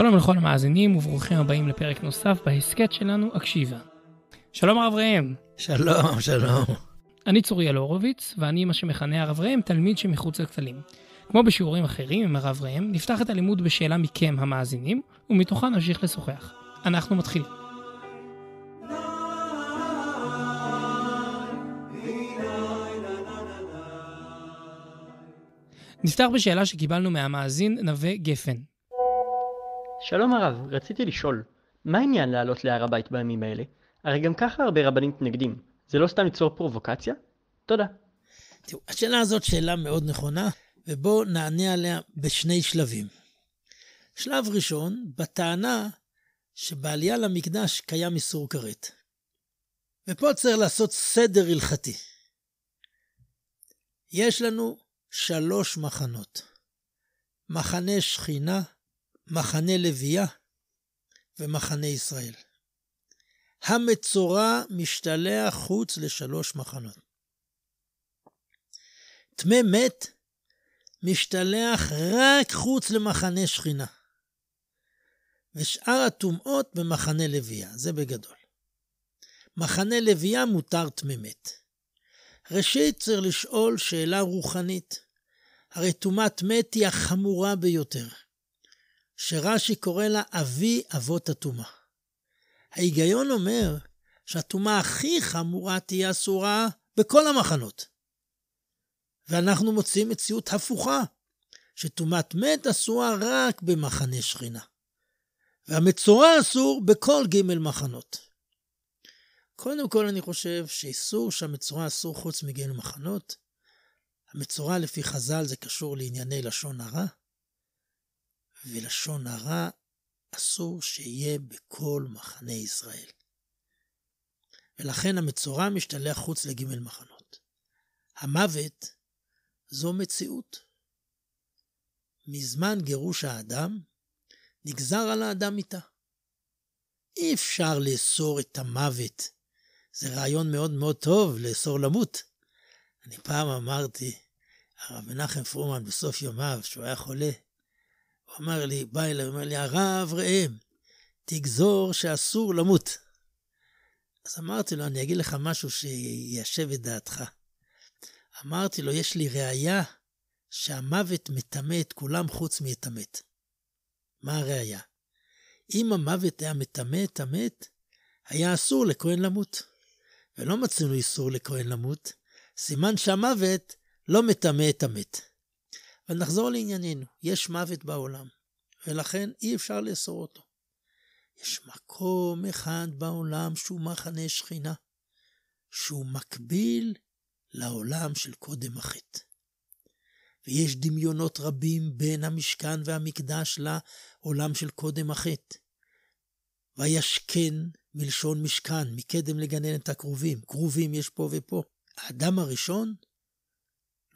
שלום לכל המאזינים וברוכים הבאים לפרק נוסף בהסכת שלנו, הקשיבה. שלום הרב ראם. שלום, שלום. אני צוריאל הורוביץ, ואני מה שמכנה הרב ראם תלמיד שמחוץ לכתלים. כמו בשיעורים אחרים עם הרב ראם, נפתח את הלימוד בשאלה מכם המאזינים, ומתוכה נמשיך לשוחח. אנחנו מתחילים. נפתח בשאלה שקיבלנו מהמאזין נווה גפן. שלום הרב, רציתי לשאול, מה העניין לעלות להר הבית בימים האלה? הרי גם ככה הרבה רבנים מתנגדים. זה לא סתם ליצור פרובוקציה? תודה. תראו, השאלה הזאת שאלה מאוד נכונה, ובואו נענה עליה בשני שלבים. שלב ראשון, בטענה שבעלייה למקדש קיים איסור כרת. ופה צריך לעשות סדר הלכתי. יש לנו שלוש מחנות. מחנה שכינה, מחנה לוויה ומחנה ישראל. המצורע משתלח חוץ לשלוש מחנות. טמא מת משתלח רק חוץ למחנה שכינה, ושאר הטומאות במחנה לוויה, זה בגדול. מחנה לוויה מותר טמא מת. ראשית צריך לשאול שאלה רוחנית. הרי טומאת מת היא החמורה ביותר. שרש"י קורא לה אבי אבות הטומאה. ההיגיון אומר שהטומאה הכי חמורה תהיה אסורה בכל המחנות. ואנחנו מוצאים מציאות הפוכה, שטומאת מת אסורה רק במחנה שכינה. והמצורע אסור בכל ג' מחנות. קודם כל אני חושב שאיסור שהמצורע אסור חוץ מג' מחנות. המצורע לפי חז"ל זה קשור לענייני לשון הרע. ולשון הרע אסור שיהיה בכל מחנה ישראל. ולכן המצורע משתלח חוץ לג' מחנות. המוות זו מציאות. מזמן גירוש האדם, נגזר על האדם איתה. אי אפשר לאסור את המוות. זה רעיון מאוד מאוד טוב לאסור למות. אני פעם אמרתי, הרב מנחם פרומן בסוף ימיו, שהוא היה חולה, הוא אמר לי, בא אליי, הוא אומר לי, הרב ראם, תגזור שאסור למות. אז אמרתי לו, אני אגיד לך משהו שיישב את דעתך. אמרתי לו, יש לי ראייה שהמוות מטמא את כולם חוץ מאת המת. מה הראייה? אם המוות היה מטמא את המת, היה אסור לכהן למות. ולא מצאנו איסור לכהן למות, סימן שהמוות לא מטמא את המת. אבל נחזור לענייננו, יש מוות בעולם, ולכן אי אפשר לאסור אותו. יש מקום אחד בעולם שהוא מחנה שכינה, שהוא מקביל לעולם של קודם החטא. ויש דמיונות רבים בין המשכן והמקדש לעולם של קודם החטא. וישכן מלשון משכן, מקדם לגנן את הכרובים. כרובים יש פה ופה. האדם הראשון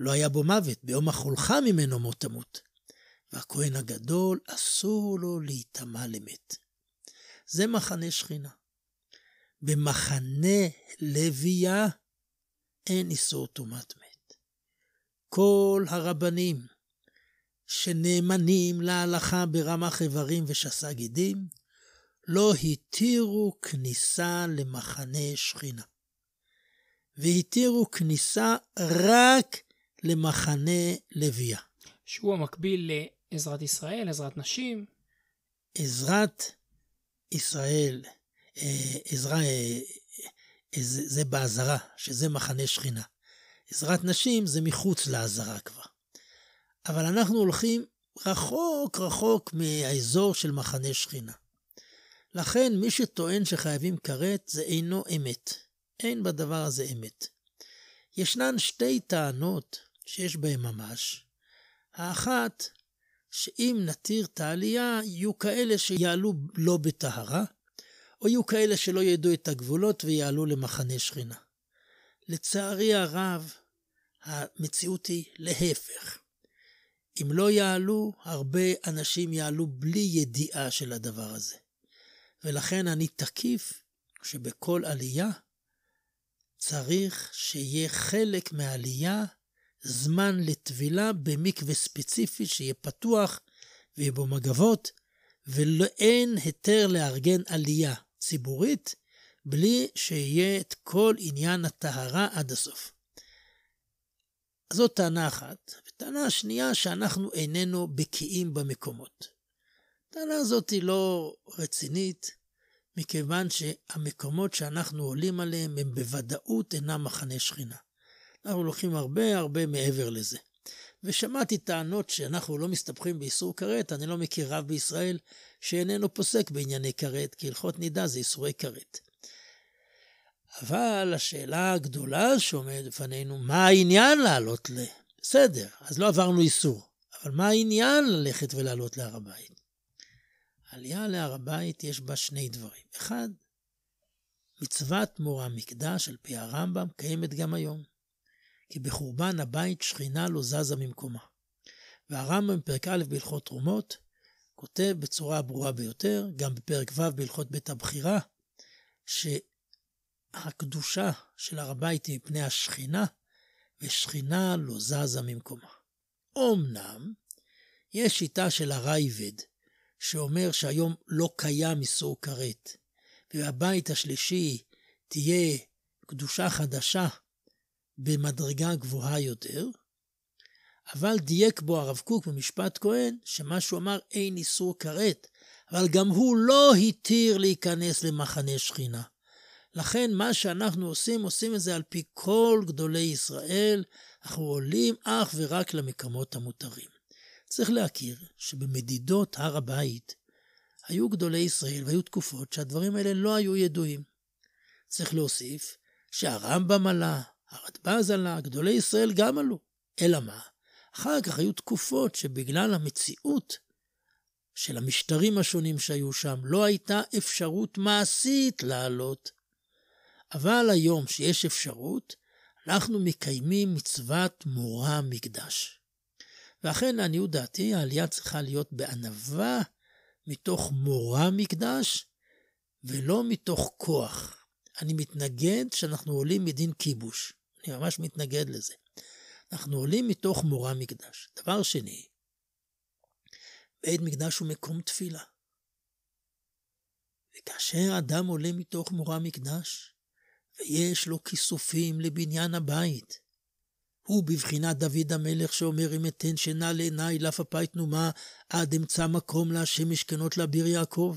לא היה בו מוות, ביום החולחה ממנו מות תמות. והכהן הגדול, אסור לו להיטמע למת. זה מחנה שכינה. במחנה לוויה אין איסור טומאת מת. כל הרבנים שנאמנים להלכה ברמ"ח איברים ושס"ה גידים, לא התירו כניסה למחנה שכינה. והתירו כניסה רק למחנה לוויה. שהוא המקביל לעזרת ישראל, עזרת נשים. עזרת ישראל, אה, עזרה, אה, אה, זה, זה בעזרה, שזה מחנה שכינה. עזרת נשים זה מחוץ לעזרה כבר. אבל אנחנו הולכים רחוק רחוק מהאזור של מחנה שכינה. לכן מי שטוען שחייבים כרת זה אינו אמת. אין בדבר הזה אמת. ישנן שתי טענות שיש בהם ממש. האחת, שאם נתיר את העלייה, יהיו כאלה שיעלו לא בטהרה, או יהיו כאלה שלא ידעו את הגבולות ויעלו למחנה שכינה. לצערי הרב, המציאות היא להפך. אם לא יעלו, הרבה אנשים יעלו בלי ידיעה של הדבר הזה. ולכן אני תקיף שבכל עלייה צריך שיהיה חלק מהעלייה זמן לטבילה במקווה ספציפי שיהיה פתוח ויהיה בו מגבות, ואין היתר לארגן עלייה ציבורית בלי שיהיה את כל עניין הטהרה עד הסוף. זאת טענה אחת. וטענה שנייה, שאנחנו איננו בקיאים במקומות. הטענה הזאת היא לא רצינית, מכיוון שהמקומות שאנחנו עולים עליהם הם בוודאות אינם מחנה שכינה. אנחנו לוקחים הרבה הרבה מעבר לזה. ושמעתי טענות שאנחנו לא מסתבכים באיסור כרת, אני לא מכיר רב בישראל שאיננו פוסק בענייני כרת, כי הלכות נידה זה איסורי כרת. אבל השאלה הגדולה שעומדת בפנינו, מה העניין לעלות ל... בסדר, אז לא עברנו איסור, אבל מה העניין ללכת ולעלות להר הבית? עלייה להר הבית יש בה שני דברים. אחד, מצוות מורה מקדש, על פי הרמב"ם, קיימת גם היום. כי בחורבן הבית שכינה לא זזה ממקומה. והרמב"ם בפרק א' בהלכות תרומות כותב בצורה הברורה ביותר, גם בפרק ו' בהלכות בית הבחירה, שהקדושה של הר הבית היא מפני השכינה, ושכינה לא זזה ממקומה. אמנם, יש שיטה של הרייבד, שאומר שהיום לא קיים איסור כרת, ובבית השלישי תהיה קדושה חדשה במדרגה גבוהה יותר, אבל דייק בו הרב קוק במשפט כהן, שמה שהוא אמר אין איסור כרת, אבל גם הוא לא התיר להיכנס למחנה שכינה. לכן מה שאנחנו עושים, עושים את זה על פי כל גדולי ישראל, אנחנו עולים אך ורק למקומות המותרים. צריך להכיר שבמדידות הר הבית היו גדולי ישראל והיו תקופות שהדברים האלה לא היו ידועים. צריך להוסיף שהרמב"ם עלה, הרדב"ז עלה, גדולי ישראל גם עלו. אלא מה? אחר כך היו תקופות שבגלל המציאות של המשטרים השונים שהיו שם, לא הייתה אפשרות מעשית לעלות. אבל היום שיש אפשרות, אנחנו מקיימים מצוות מורה מקדש. ואכן, לעניות דעתי, העלייה צריכה להיות בענווה, מתוך מורה מקדש, ולא מתוך כוח. אני מתנגד שאנחנו עולים מדין כיבוש. אני ממש מתנגד לזה. אנחנו עולים מתוך מורא מקדש. דבר שני, בית מקדש הוא מקום תפילה. וכאשר אדם עולה מתוך מורא מקדש, ויש לו כיסופים לבניין הבית, הוא בבחינת דוד המלך שאומר אם אתן שינה לעיניי לאף אפי תנומה עד אמצא מקום להשם משכנות לאביר יעקב.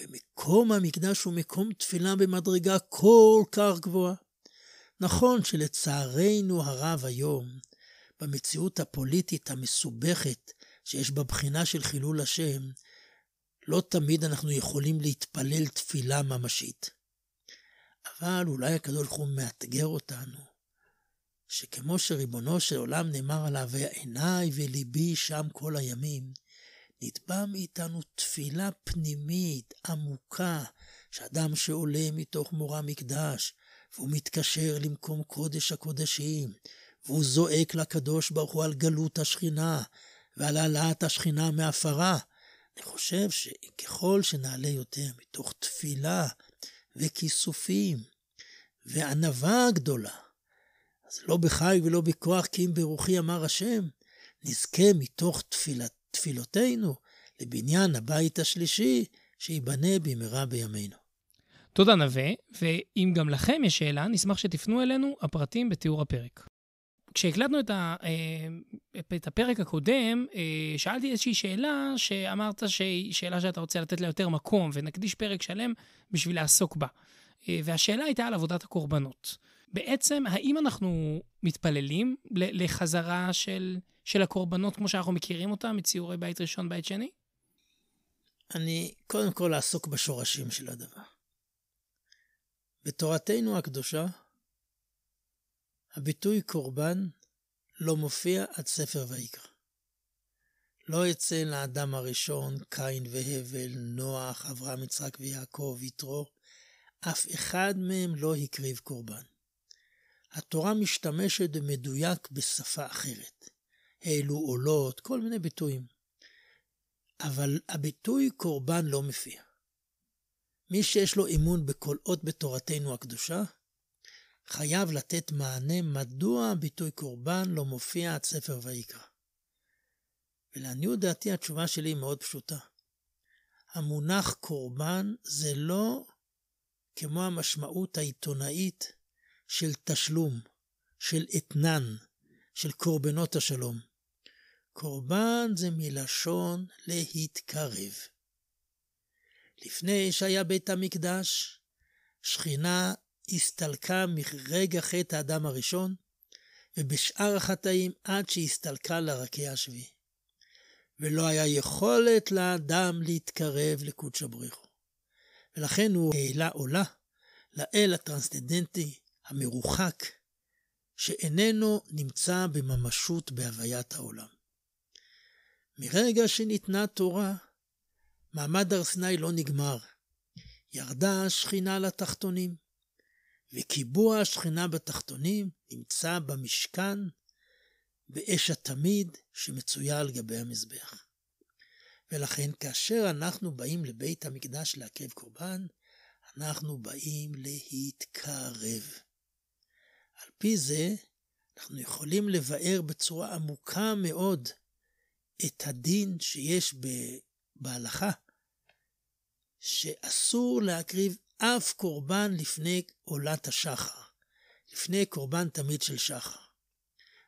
ומקום המקדש הוא מקום תפילה במדרגה כל כך גבוהה. נכון שלצערנו הרב היום, במציאות הפוליטית המסובכת שיש בבחינה של חילול השם, לא תמיד אנחנו יכולים להתפלל תפילה ממשית. אבל אולי הקדוש ברוך הוא מאתגר אותנו, שכמו שריבונו של עולם נאמר עליו, ועיניי וליבי שם כל הימים, נתבע מאיתנו תפילה פנימית, עמוקה, שאדם שעולה מתוך מורה מקדש, והוא מתקשר למקום קודש הקודשים, והוא זועק לקדוש ברוך הוא על גלות השכינה ועל העלאת השכינה מהפרה. אני חושב שככל שנעלה יותר מתוך תפילה וכיסופים וענווה גדולה, אז לא בחי ולא בכוח כי אם ברוחי אמר השם, נזכה מתוך תפילה, תפילותינו לבניין הבית השלישי שייבנה במהרה בימינו. תודה, נווה, ואם גם לכם יש שאלה, נשמח שתפנו אלינו, הפרטים בתיאור הפרק. כשהקלטנו את, ה, אה, את הפרק הקודם, אה, שאלתי איזושהי שאלה שאמרת שהיא שאלה שאתה רוצה לתת לה יותר מקום, ונקדיש פרק שלם בשביל לעסוק בה. אה, והשאלה הייתה על עבודת הקורבנות. בעצם, האם אנחנו מתפללים לחזרה של, של הקורבנות כמו שאנחנו מכירים אותה, מציורי בית ראשון, בית שני? אני קודם כל אעסוק בשורשים של הדבר. בתורתנו הקדושה הביטוי קורבן לא מופיע עד ספר ויקרא. לא אצל האדם הראשון, קין והבל, נוח, אברהם, יצחק ויעקב, יתרו, אף אחד מהם לא הקריב קורבן. התורה משתמשת במדויק בשפה אחרת. העלו עולות, כל מיני ביטויים. אבל הביטוי קורבן לא מפיע. מי שיש לו אמון בכל אות בתורתנו הקדושה, חייב לתת מענה מדוע הביטוי קורבן לא מופיע עד ספר ויקרא. ולעניות דעתי התשובה שלי היא מאוד פשוטה. המונח קורבן זה לא כמו המשמעות העיתונאית של תשלום, של אתנן, של קורבנות השלום. קורבן זה מלשון להתקרב. לפני שהיה בית המקדש, שכינה הסתלקה מרגע חטא האדם הראשון, ובשאר החטאים עד שהסתלקה לרקיע השביעי. ולא היה יכולת לאדם להתקרב לקודש הבריחו. ולכן הוא העלה עולה לאל הטרנסטנדנטי המרוחק, שאיננו נמצא בממשות בהוויית העולם. מרגע שניתנה תורה, מעמד הר סיני לא נגמר. ירדה השכינה לתחתונים, וקיבוע השכינה בתחתונים נמצא במשכן באש התמיד שמצויה על גבי המזבח. ולכן כאשר אנחנו באים לבית המקדש לעכב קורבן, אנחנו באים להתקרב. על פי זה, אנחנו יכולים לבאר בצורה עמוקה מאוד את הדין שיש בהלכה שאסור להקריב אף קורבן לפני עולת השחר, לפני קורבן תמיד של שחר.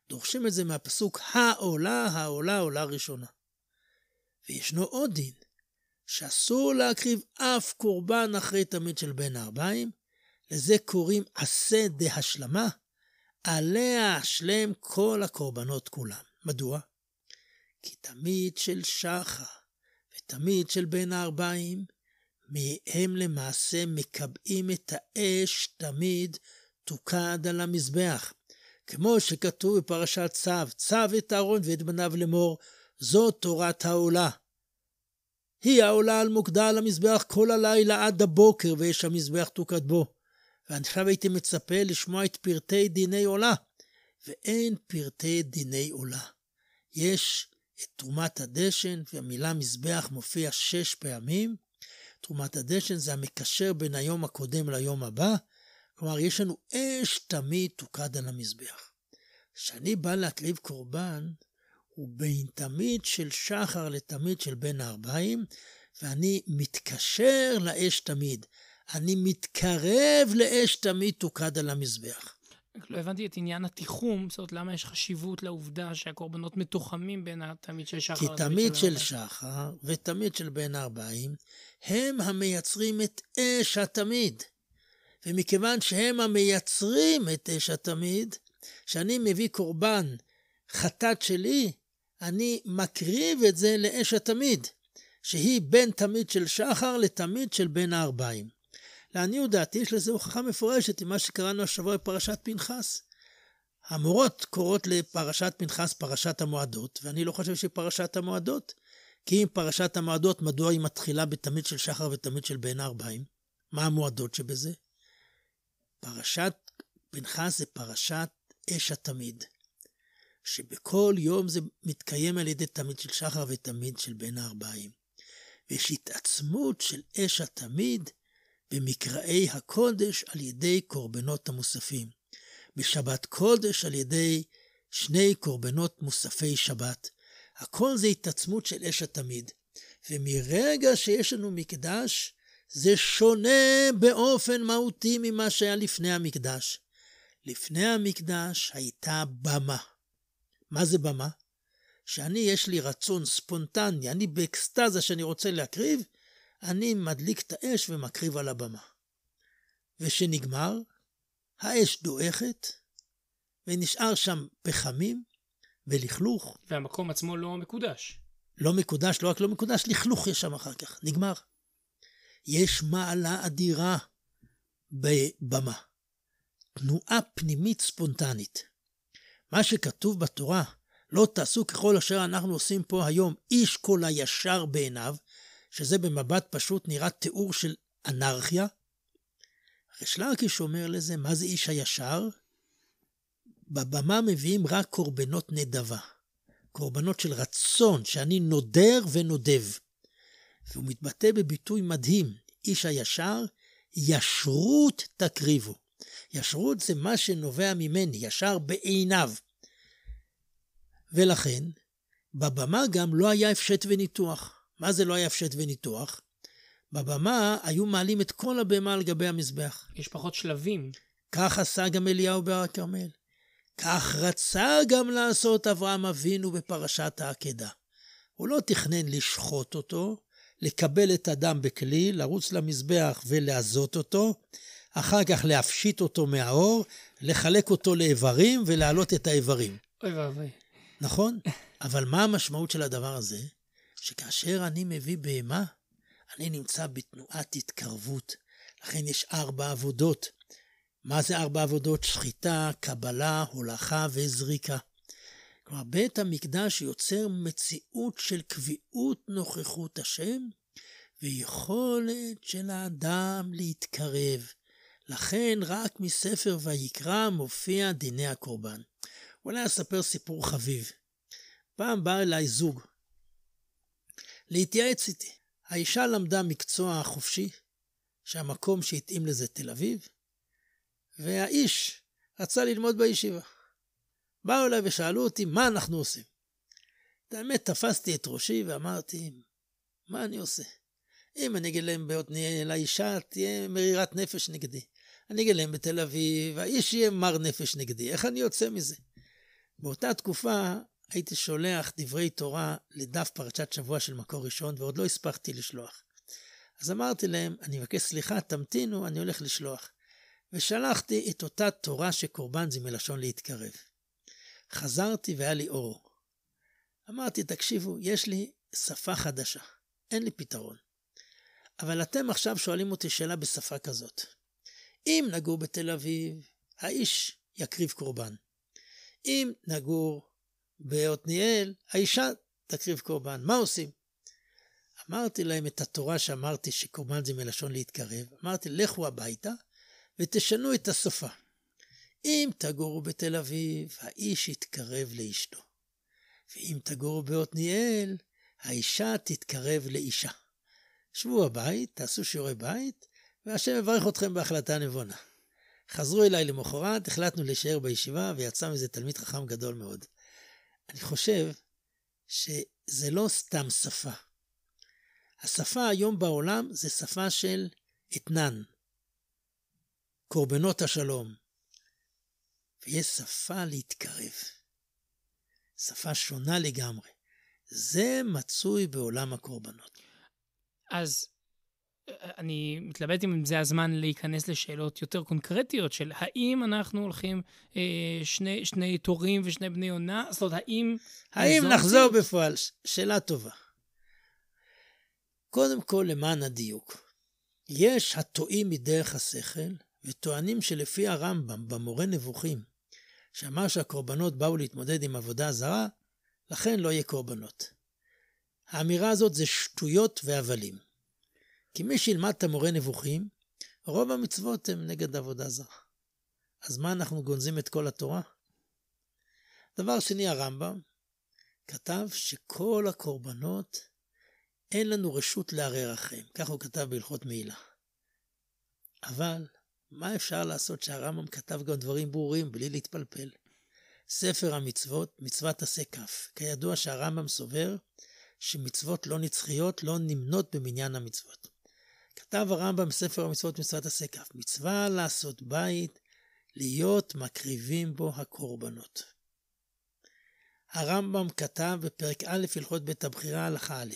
דורשים את זה מהפסוק העולה, העולה, עולה ראשונה. וישנו עוד דין, שאסור להקריב אף קורבן אחרי תמיד של בן הארבעים, לזה קוראים עשה דהשלמה, עליה אשלם כל הקורבנות כולם. מדוע? כי תמיד של שחר ותמיד של בן הארבעים הם למעשה מקבעים את האש תמיד תוקד על המזבח. כמו שכתוב בפרשת צו, צו את אהרון ואת בניו לאמור, זו תורת העולה. היא העולה על מוקדה על המזבח כל הלילה עד הבוקר, ויש המזבח תוקד בו. ועכשיו הייתי מצפה לשמוע את פרטי דיני עולה, ואין פרטי דיני עולה. יש את תרומת הדשן, והמילה מזבח מופיע שש פעמים, תרומת הדשן זה המקשר בין היום הקודם ליום הבא, כלומר יש לנו אש תמיד תוקד על המזבח. כשאני בא להקריב קורבן, הוא בין תמיד של שחר לתמיד של בין הארבעים, ואני מתקשר לאש תמיד. אני מתקרב לאש תמיד תוקד על המזבח. לא הבנתי את עניין התיחום, זאת אומרת, למה יש חשיבות לעובדה שהקורבנות מתוחמים בין התמיד של שחר... כי תמיד של שחר ותמיד של בן ארבעים, הם המייצרים את אש התמיד. ומכיוון שהם המייצרים את אש התמיד, כשאני מביא קורבן חטאת שלי, אני מקריב את זה לאש התמיד, שהיא בין תמיד של שחר לתמיד של בן הארבעים. לעניות דעתי יש לזה הוכחה מפורשת עם מה שקראנו השבוע בפרשת פנחס. המורות קוראות לפרשת פנחס פרשת המועדות, ואני לא חושב שהיא פרשת המועדות. כי אם פרשת המועדות, מדוע היא מתחילה בתמיד של שחר ותמיד של בין הארבעים? מה המועדות שבזה? פרשת פנחס זה פרשת אש התמיד, שבכל יום זה מתקיים על ידי תמיד של שחר ותמיד של בין הארבעים. ויש התעצמות של אש התמיד במקראי הקודש על ידי קורבנות המוספים, בשבת קודש על ידי שני קורבנות מוספי שבת. הכל זה התעצמות של אש התמיד. ומרגע שיש לנו מקדש, זה שונה באופן מהותי ממה שהיה לפני המקדש. לפני המקדש הייתה במה. מה זה במה? שאני יש לי רצון ספונטני, אני באקסטזה שאני רוצה להקריב, אני מדליק את האש ומקריב על הבמה. ושנגמר, האש דועכת, ונשאר שם פחמים ולכלוך. והמקום עצמו לא מקודש. לא מקודש, לא רק לא מקודש, לכלוך יש שם אחר כך, נגמר. יש מעלה אדירה בבמה. תנועה פנימית ספונטנית. מה שכתוב בתורה, לא תעשו ככל אשר אנחנו עושים פה היום, איש כל הישר בעיניו, שזה במבט פשוט נראה תיאור של אנרכיה. ריש אומר לזה, מה זה איש הישר? בבמה מביאים רק קורבנות נדבה. קורבנות של רצון, שאני נודר ונודב. והוא מתבטא בביטוי מדהים, איש הישר, ישרות תקריבו. ישרות זה מה שנובע ממני, ישר בעיניו. ולכן, בבמה גם לא היה הפשט וניתוח. מה זה לא היה הפשט וניתוח? בבמה היו מעלים את כל הבהמה על גבי המזבח. יש פחות שלבים. כך עשה גם אליהו בהר הכרמל. כך רצה גם לעשות אברהם אבינו בפרשת העקדה. הוא לא תכנן לשחוט אותו, לקבל את הדם בכלי, לרוץ למזבח ולעזות אותו, אחר כך להפשיט אותו מהאור, לחלק אותו לאיברים ולהעלות את האיברים. אוי ואבוי. נכון? אבל מה המשמעות של הדבר הזה? שכאשר אני מביא בהמה, אני נמצא בתנועת התקרבות. לכן יש ארבע עבודות. מה זה ארבע עבודות? שחיטה, קבלה, הולכה וזריקה. כלומר, בית המקדש יוצר מציאות של קביעות נוכחות השם ויכולת של האדם להתקרב. לכן רק מספר ויקרא מופיע דיני הקורבן. אולי אספר סיפור חביב. פעם בא אליי זוג, להתייעץ איתי. האישה למדה מקצוע חופשי, שהמקום שהתאים לזה תל אביב, והאיש רצה ללמוד בישיבה. באו אליי ושאלו אותי, מה אנחנו עושים? את האמת, תפסתי את ראשי ואמרתי, מה אני עושה? אם אני אגיד להם בעתניאל, האישה תהיה מרירת נפש נגדי. אני אגיד להם בתל אביב, האיש יהיה מר נפש נגדי, איך אני יוצא מזה? באותה תקופה הייתי שולח דברי תורה לדף פרשת שבוע של מקור ראשון, ועוד לא הספקתי לשלוח. אז אמרתי להם, אני מבקש סליחה, תמתינו, אני הולך לשלוח. ושלחתי את אותה תורה שקורבן זה מלשון להתקרב. חזרתי והיה לי אור. אמרתי, תקשיבו, יש לי שפה חדשה, אין לי פתרון. אבל אתם עכשיו שואלים אותי שאלה בשפה כזאת. אם נגור בתל אביב, האיש יקריב קורבן. אם נגור בעתניאל, האישה תקריב קורבן, מה עושים? אמרתי להם את התורה שאמרתי שקורבן זה מלשון להתקרב, אמרתי לכו הביתה ותשנו את הסופה. אם תגורו בתל אביב, האיש יתקרב לאשתו. ואם תגורו בעתניאל, האישה תתקרב לאישה. שבו הבית, תעשו שיעורי בית, והשם יברך אתכם בהחלטה נבונה. חזרו אליי למחרת, החלטנו להישאר בישיבה, ויצא מזה תלמיד חכם גדול מאוד. אני חושב שזה לא סתם שפה. השפה היום בעולם זה שפה של אתנן, קורבנות השלום. ויש שפה להתקרב. שפה שונה לגמרי. זה מצוי בעולם הקורבנות. אז אני מתלבט אם זה הזמן להיכנס לשאלות יותר קונקרטיות של האם אנחנו הולכים אה, שני, שני תורים ושני בני עונה, זאת אומרת, האם... האם נחזור זה... בפועל? שאלה טובה. קודם כל, למען הדיוק, יש הטועים מדרך השכל וטוענים שלפי הרמב"ם, במורה נבוכים, שאמר שהקורבנות באו להתמודד עם עבודה זרה, לכן לא יהיה קורבנות. האמירה הזאת זה שטויות והבלים. כי מי שילמד את המורה נבוכים, רוב המצוות הן נגד עבודה זרה. אז מה אנחנו גונזים את כל התורה? דבר שני, הרמב"ם כתב שכל הקורבנות, אין לנו רשות לערער אחריהם. כך הוא כתב בהלכות מעילה. אבל מה אפשר לעשות שהרמב"ם כתב גם דברים ברורים בלי להתפלפל? ספר המצוות, מצוות עשה כף. כידוע שהרמב"ם סובר שמצוות לא נצחיות לא נמנות במניין המצוות. כתב הרמב"ם ספר המצוות מצוות עשה כף מצווה לעשות בית, להיות מקריבים בו הקורבנות. הרמב"ם כתב בפרק א' הלכות בית הבחירה הלכה א',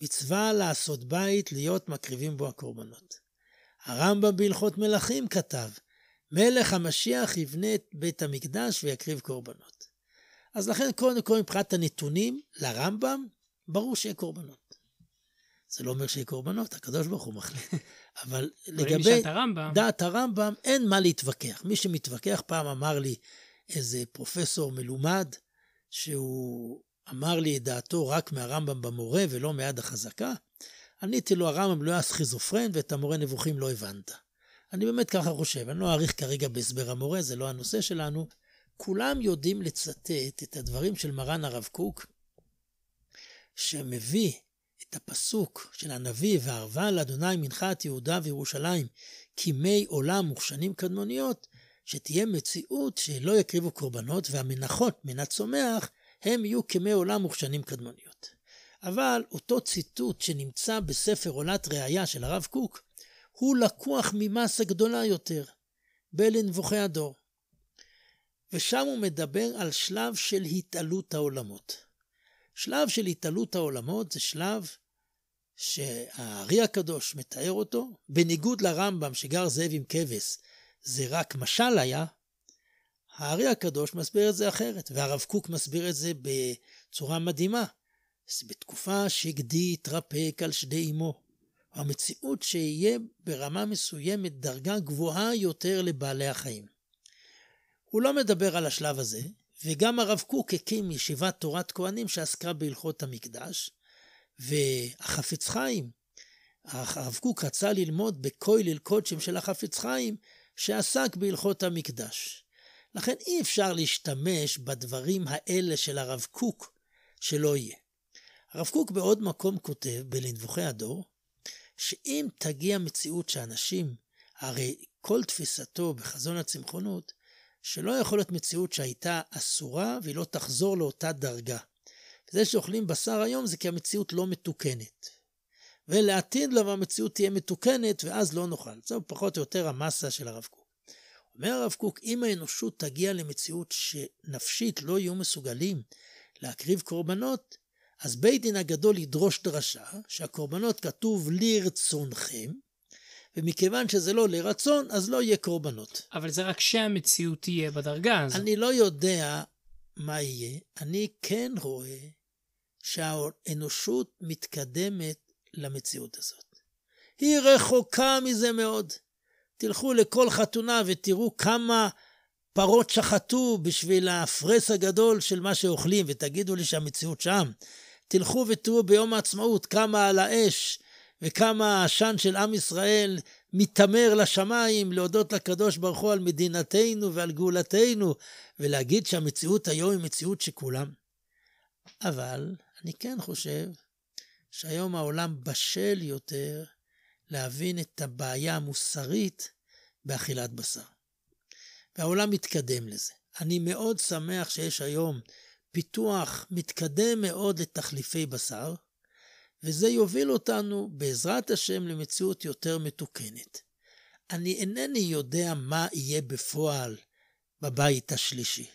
מצווה לעשות בית, להיות מקריבים בו הקורבנות. הרמב"ם בהלכות מלכים כתב, מלך המשיח יבנה את בית המקדש ויקריב קורבנות. אז לכן קודם כל מבחינת הנתונים לרמב"ם, ברור שיהיה קורבנות. זה לא אומר שיהיה קורבנות, הקדוש ברוך הוא מחליט. אבל לגבי הרמב"ם... דעת הרמב"ם, אין מה להתווכח. מי שמתווכח, פעם אמר לי איזה פרופסור מלומד, שהוא אמר לי את דעתו רק מהרמב"ם במורה ולא מיד החזקה. עניתי לו, הרמב"ם לא היה סכיזופרן ואת המורה נבוכים לא הבנת. אני באמת ככה חושב, אני לא אאריך כרגע בהסבר המורה, זה לא הנושא שלנו. כולם יודעים לצטט את הדברים של מרן הרב קוק, שמביא את הפסוק של הנביא, וערבה לאדוני מנחת יהודה וירושלים, כי מי עולם וכשנים קדמוניות, שתהיה מציאות שלא יקריבו קורבנות, והמנחות מן הצומח, הם יהיו כמי עולם וכשנים קדמוניות. אבל אותו ציטוט שנמצא בספר עולת ראייה של הרב קוק, הוא לקוח ממסה גדולה יותר, בלנבוכי הדור. ושם הוא מדבר על שלב של התעלות העולמות. שלב של התעלות העולמות זה שלב שהארי הקדוש מתאר אותו, בניגוד לרמב"ם שגר זאב עם כבש, זה רק משל היה, הארי הקדוש מסביר את זה אחרת, והרב קוק מסביר את זה בצורה מדהימה. בתקופה שגדי התרפק על שדי אמו. המציאות שיהיה ברמה מסוימת דרגה גבוהה יותר לבעלי החיים. הוא לא מדבר על השלב הזה, וגם הרב קוק הקים ישיבת תורת כהנים שעסקה בהלכות המקדש, והחפץ חיים, הרב קוק רצה ללמוד בכולל קודשם של החפץ חיים, שעסק בהלכות המקדש. לכן אי אפשר להשתמש בדברים האלה של הרב קוק שלא יהיה. הרב קוק בעוד מקום כותב בלנבוכי הדור, שאם תגיע מציאות שאנשים, הרי כל תפיסתו בחזון הצמחונות, שלא יכול להיות מציאות שהייתה אסורה והיא לא תחזור לאותה דרגה. זה שאוכלים בשר היום זה כי המציאות לא מתוקנת. ולעתיד לבוא המציאות תהיה מתוקנת ואז לא נאכל. זו פחות או יותר המסה של הרב קוק. אומר הרב קוק, אם האנושות תגיע למציאות שנפשית לא יהיו מסוגלים להקריב קורבנות, אז בית דין הגדול ידרוש דרשה שהקורבנות כתוב לרצונכם, ומכיוון שזה לא לרצון, אז לא יהיה קורבנות. אבל זה רק שהמציאות תהיה בדרגה הזאת. אני לא יודע מה יהיה, אני כן רואה שהאנושות מתקדמת למציאות הזאת. היא רחוקה מזה מאוד. תלכו לכל חתונה ותראו כמה פרות שחטו בשביל הפרס הגדול של מה שאוכלים, ותגידו לי שהמציאות שם. תלכו ותראו ביום העצמאות כמה על האש וכמה העשן של עם ישראל מתעמר לשמיים, להודות לקדוש ברוך הוא על מדינתנו ועל גאולתנו, ולהגיד שהמציאות היום היא מציאות שכולם. אבל אני כן חושב שהיום העולם בשל יותר להבין את הבעיה המוסרית באכילת בשר. והעולם מתקדם לזה. אני מאוד שמח שיש היום פיתוח מתקדם מאוד לתחליפי בשר, וזה יוביל אותנו, בעזרת השם, למציאות יותר מתוקנת. אני אינני יודע מה יהיה בפועל בבית השלישי,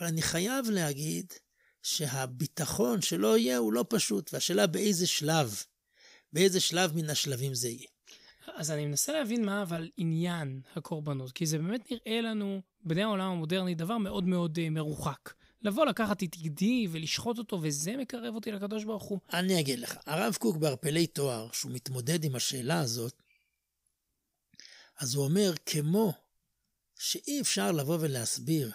אבל אני חייב להגיד שהביטחון שלא יהיה הוא לא פשוט, והשאלה באיזה שלב, באיזה שלב מן השלבים זה יהיה. אז אני מנסה להבין מה אבל עניין הקורבנות, כי זה באמת נראה לנו, בני העולם המודרני, דבר מאוד מאוד uh, מרוחק. לבוא לקחת את גדי ולשחוט אותו, וזה מקרב אותי לקדוש ברוך הוא. אני אגיד לך, הרב קוק בערפלי תואר, שהוא מתמודד עם השאלה הזאת, אז הוא אומר, כמו שאי אפשר לבוא ולהסביר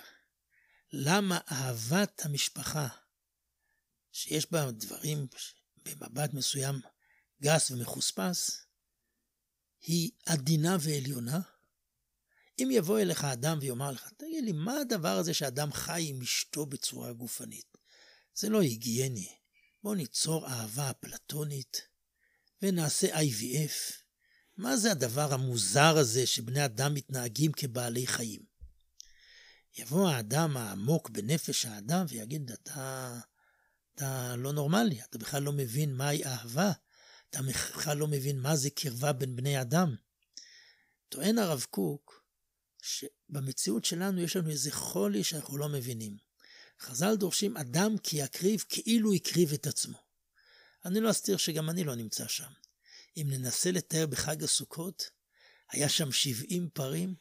למה אהבת המשפחה, שיש בה דברים במבט מסוים גס ומחוספס, היא עדינה ועליונה? אם יבוא אליך אדם ויאמר לך, תגיד לי, מה הדבר הזה שאדם חי עם אשתו בצורה גופנית? זה לא היגייני. בוא ניצור אהבה אפלטונית ונעשה IVF. מה זה הדבר המוזר הזה שבני אדם מתנהגים כבעלי חיים? יבוא האדם העמוק בנפש האדם ויגיד, אתה, אתה לא נורמלי, אתה בכלל לא מבין מהי אהבה, אתה בכלל לא מבין מה זה קרבה בין בני אדם. טוען הרב קוק שבמציאות שלנו יש לנו איזה חולי שאנחנו לא מבינים. חז"ל דורשים אדם כי יקריב כאילו הקריב את עצמו. אני לא אסתיר שגם אני לא נמצא שם. אם ננסה לתאר בחג הסוכות, היה שם 70 פרים,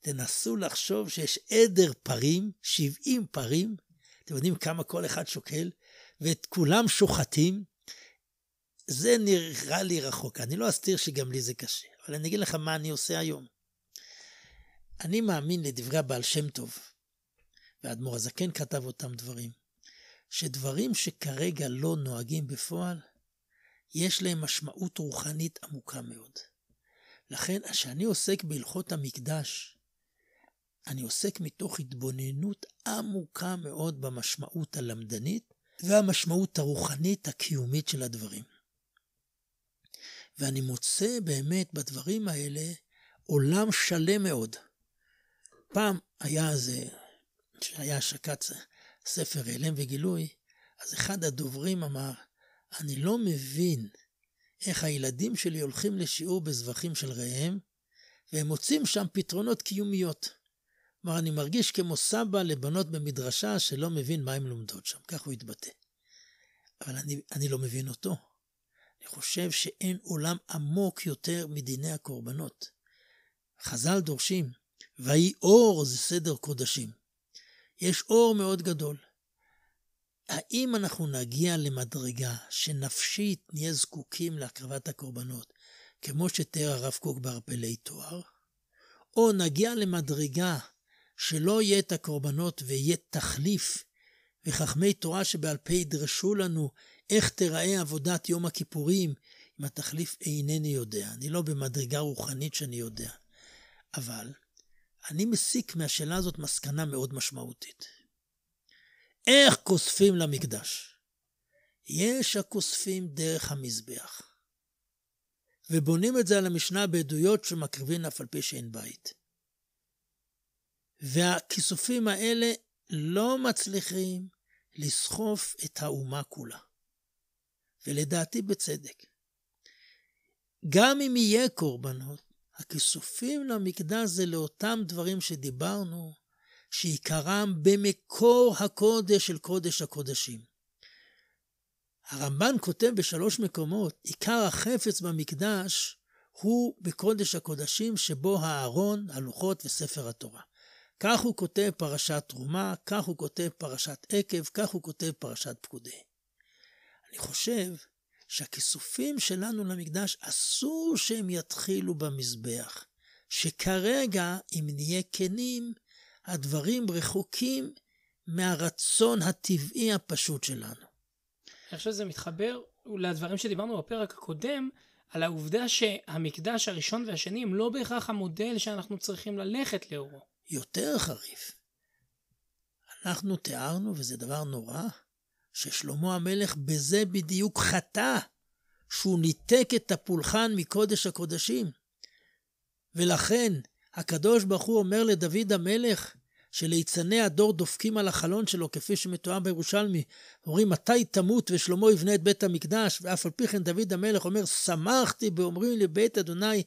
תנסו לחשוב שיש עדר פרים, 70 פרים, אתם יודעים כמה כל אחד שוקל, ואת כולם שוחטים, זה נראה לי רחוק. אני לא אסתיר שגם לי זה קשה, אבל אני אגיד לך מה אני עושה היום. אני מאמין לדברי הבעל שם טוב, והאדמו"ר הזקן כתב אותם דברים, שדברים שכרגע לא נוהגים בפועל, יש להם משמעות רוחנית עמוקה מאוד. לכן, כשאני עוסק בהלכות המקדש, אני עוסק מתוך התבוננות עמוקה מאוד במשמעות הלמדנית והמשמעות הרוחנית הקיומית של הדברים. ואני מוצא באמת בדברים האלה עולם שלם מאוד. פעם היה זה, כשהיה השקת ספר הלם וגילוי, אז אחד הדוברים אמר, אני לא מבין איך הילדים שלי הולכים לשיעור בזבחים של ראיהם, והם מוצאים שם פתרונות קיומיות. כלומר, אני מרגיש כמו סבא לבנות במדרשה שלא מבין מה הן לומדות שם, כך הוא התבטא. אבל אני, אני לא מבין אותו. אני חושב שאין עולם עמוק יותר מדיני הקורבנות. חז"ל דורשים, ויהי אור זה סדר קודשים. יש אור מאוד גדול. האם אנחנו נגיע למדרגה שנפשית נהיה זקוקים להקרבת הקורבנות, כמו שתיאר הרב קוק בערפלי תואר, או נגיע למדרגה שלא יהיה את הקורבנות ויהיה תחליף, וחכמי תורה שבעל פה ידרשו לנו איך תיראה עבודת יום הכיפורים, אם התחליף אינני יודע. אני לא במדרגה רוחנית שאני יודע. אבל אני מסיק מהשאלה הזאת מסקנה מאוד משמעותית. איך כוספים למקדש? יש הכוספים דרך המזבח. ובונים את זה על המשנה בעדויות שמקריבים אף על פי שאין בית. והכיסופים האלה לא מצליחים לסחוף את האומה כולה. ולדעתי בצדק. גם אם יהיה קורבנות, הכיסופים למקדש זה לאותם דברים שדיברנו, שעיקרם במקור הקודש של קודש הקודשים. הרמב"ן כותב בשלוש מקומות, עיקר החפץ במקדש הוא בקודש הקודשים שבו הארון, הלוחות וספר התורה. כך הוא כותב פרשת תרומה, כך הוא כותב פרשת עקב, כך הוא כותב פרשת פקודי. אני חושב שהכיסופים שלנו למקדש, אסור שהם יתחילו במזבח. שכרגע, אם נהיה כנים, הדברים רחוקים מהרצון הטבעי הפשוט שלנו. אני חושב שזה מתחבר לדברים שדיברנו בפרק הקודם, על העובדה שהמקדש הראשון והשני הם לא בהכרח המודל שאנחנו צריכים ללכת לאורו. יותר חריף. אנחנו תיארנו, וזה דבר נורא, ששלמה המלך בזה בדיוק חטא, שהוא ניתק את הפולחן מקודש הקודשים. ולכן הקדוש ברוך הוא אומר לדוד המלך, שליצני הדור דופקים על החלון שלו, כפי שמתואר בירושלמי, אומרים מתי תמות ושלמה יבנה את בית המקדש, ואף על פי כן דוד המלך אומר, שמחתי באומרים לבית אדוני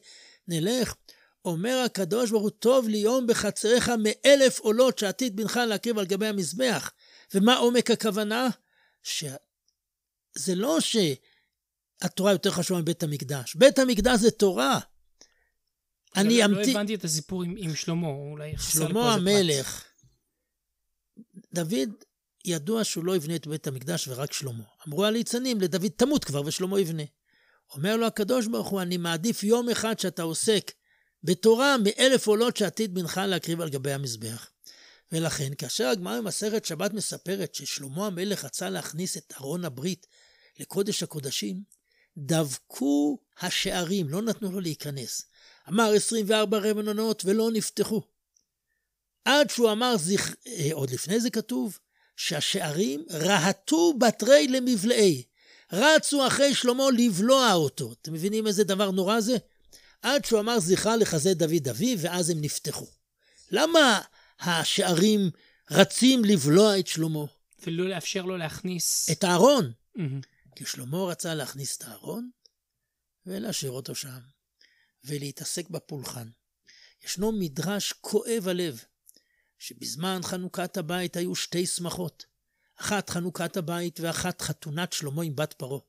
נלך. אומר הקדוש ברוך הוא, טוב לי יום בחצריך מאלף עולות שעתיד בנך להקריב על גבי המזבח. ומה עומק הכוונה? שזה לא שהתורה יותר חשובה מבית המקדש. בית המקדש זה תורה. אני אמתין... לא הבנתי את הסיפור עם, עם שלמה, אולי שלמה המלך. דוד, ידוע שהוא לא יבנה את בית המקדש ורק שלמה. אמרו הליצנים לדוד, תמות כבר ושלמה יבנה. אומר לו הקדוש ברוך הוא, אני מעדיף יום אחד שאתה עוסק בתורה מאלף עולות שעתיד מנחה להקריב על גבי המזבח. ולכן, כאשר הגמרא במסכת שבת מספרת ששלמה המלך רצה להכניס את ארון הברית לקודש הקודשים, דבקו השערים, לא נתנו לו להיכנס. אמר 24 רבנונות ולא נפתחו. עד שהוא אמר, זכ... אה, עוד לפני זה כתוב, שהשערים רהטו בתרי למבלעי. רצו אחרי שלמה לבלוע אותו. אתם מבינים איזה דבר נורא זה? עד שהוא אמר זכרה לחזה דוד אבי, ואז הם נפתחו. למה השערים רצים לבלוע את שלמה? ולא לאפשר לו להכניס... את הארון. Mm-hmm. כי שלמה רצה להכניס את הארון ולהשאיר אותו שם, ולהתעסק בפולחן. ישנו מדרש כואב הלב, שבזמן חנוכת הבית היו שתי שמחות. אחת חנוכת הבית ואחת חתונת שלמה עם בת פרעה.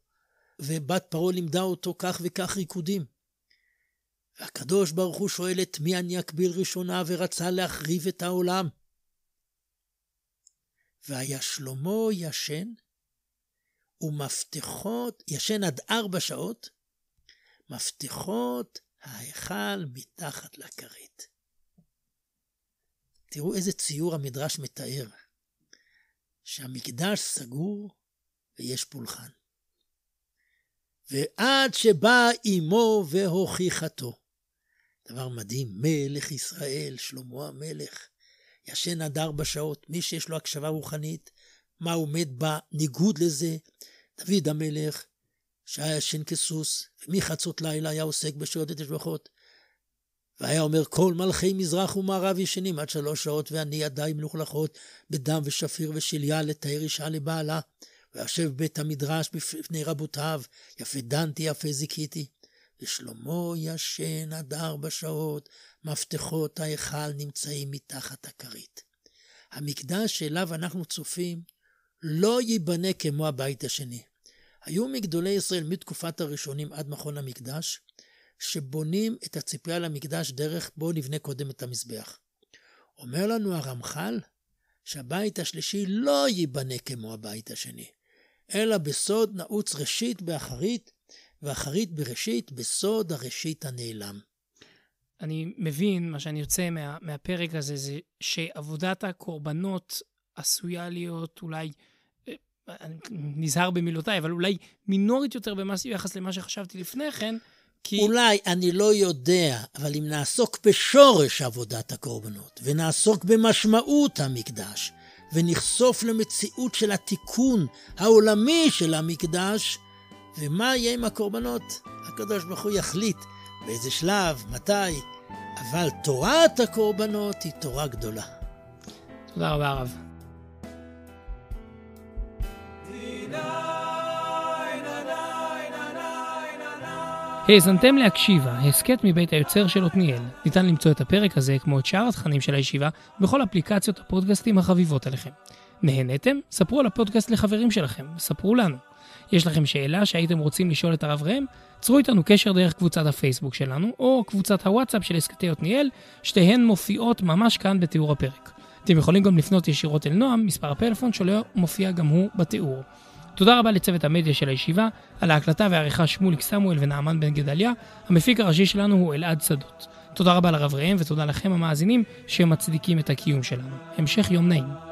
ובת פרעה לימדה אותו כך וכך ריקודים. והקדוש ברוך הוא שואל את מי אני אקביל ראשונה ורצה להחריב את העולם. והיה שלמה ישן, ומפתחות, ישן עד ארבע שעות, מפתחות ההיכל מתחת לכרית. תראו איזה ציור המדרש מתאר, שהמקדש סגור ויש פולחן. ועד שבא אמו והוכיחתו. דבר מדהים, מלך ישראל, שלמה המלך, ישן עד ארבע שעות, מי שיש לו הקשבה רוחנית, מה עומד בניגוד לזה? דוד המלך, שהיה ישן כסוס, ומחצות לילה היה עוסק בשעות התשבחות, והיה אומר, כל מלכי מזרח ומערב ישנים עד שלוש שעות, ואני ידיים מלוכלכות בדם ושפיר ושליה לתאר אישה לבעלה. ויושב בית המדרש בפני רבותיו, יפה דנתי, יפה זיכיתי. ושלמה ישן עד ארבע שעות, מפתחות ההיכל נמצאים מתחת הכרית. המקדש שאליו אנחנו צופים לא ייבנה כמו הבית השני. היו מגדולי ישראל מתקופת הראשונים עד מכון המקדש, שבונים את הציפייה למקדש דרך בואו נבנה קודם את המזבח. אומר לנו הרמח"ל שהבית השלישי לא ייבנה כמו הבית השני, אלא בסוד נעוץ ראשית באחרית, ואחרית בראשית, בסוד הראשית הנעלם. אני מבין, מה שאני יוצא מה, מהפרק הזה, זה שעבודת הקורבנות עשויה להיות אולי, אה, אני נזהר במילותיי, אבל אולי מינורית יותר במס יחס למה שחשבתי לפני כן, כי... אולי, אני לא יודע, אבל אם נעסוק בשורש עבודת הקורבנות, ונעסוק במשמעות המקדש, ונחשוף למציאות של התיקון העולמי של המקדש, ומה יהיה עם הקורבנות? הקדוש ברוך הוא יחליט באיזה שלב, מתי, אבל תורת הקורבנות היא תורה גדולה. תודה רבה, הרב. האזנתם להקשיבה, הסכת מבית היוצר של עתניאל. ניתן למצוא את הפרק הזה, כמו את שאר התכנים של הישיבה, בכל אפליקציות הפודקאסטים החביבות עליכם. נהנתם? ספרו על הפודקאסט לחברים שלכם, ספרו לנו. יש לכם שאלה שהייתם רוצים לשאול את הרב ראם, צרו איתנו קשר דרך קבוצת הפייסבוק שלנו, או קבוצת הוואטסאפ של עסקתי עתניאל, שתיהן מופיעות ממש כאן בתיאור הפרק. אתם יכולים גם לפנות ישירות אל נועם, מספר הפלאפון שלו מופיע גם הוא בתיאור. תודה רבה לצוות המדיה של הישיבה, על ההקלטה והעריכה שמוליק סמואל ונעמן בן גדליה, המפיק הראשי שלנו הוא אלעד שדות. תודה רבה לרב ראם ותודה לכם המאזינים שמצדיקים את הקיום שלנו. המשך יום נעים.